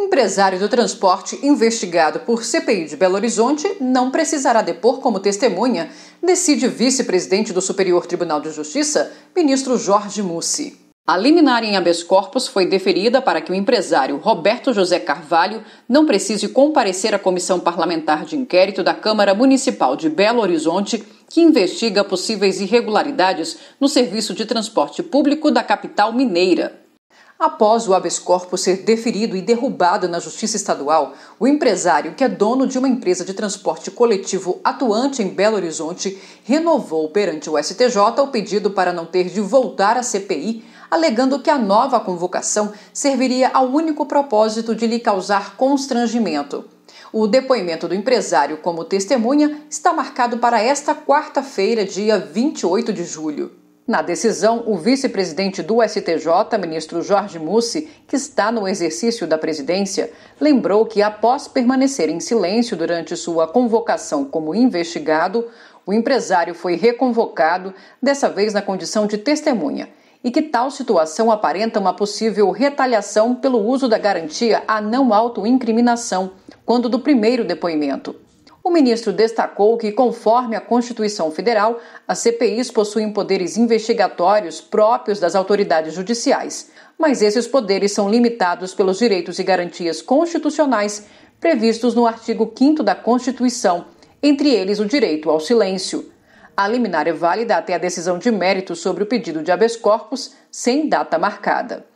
Empresário do transporte investigado por CPI de Belo Horizonte não precisará depor como testemunha, decide vice-presidente do Superior Tribunal de Justiça, ministro Jorge Mussi. A liminar em habeas corpus foi deferida para que o empresário Roberto José Carvalho não precise comparecer à Comissão Parlamentar de Inquérito da Câmara Municipal de Belo Horizonte, que investiga possíveis irregularidades no serviço de transporte público da capital mineira. Após o habeas corpus ser deferido e derrubado na Justiça Estadual, o empresário, que é dono de uma empresa de transporte coletivo atuante em Belo Horizonte, renovou perante o STJ o pedido para não ter de voltar à CPI, alegando que a nova convocação serviria ao único propósito de lhe causar constrangimento. O depoimento do empresário como testemunha está marcado para esta quarta-feira, dia 28 de julho. Na decisão, o vice-presidente do STJ, ministro Jorge Mussi, que está no exercício da presidência, lembrou que, após permanecer em silêncio durante sua convocação como investigado, o empresário foi reconvocado, dessa vez na condição de testemunha, e que tal situação aparenta uma possível retaliação pelo uso da garantia à não autoincriminação, quando do primeiro depoimento. O ministro destacou que, conforme a Constituição Federal, as CPIs possuem poderes investigatórios próprios das autoridades judiciais, mas esses poderes são limitados pelos direitos e garantias constitucionais previstos no artigo 5 da Constituição, entre eles o direito ao silêncio. A liminar é válida até a decisão de mérito sobre o pedido de habeas corpus, sem data marcada.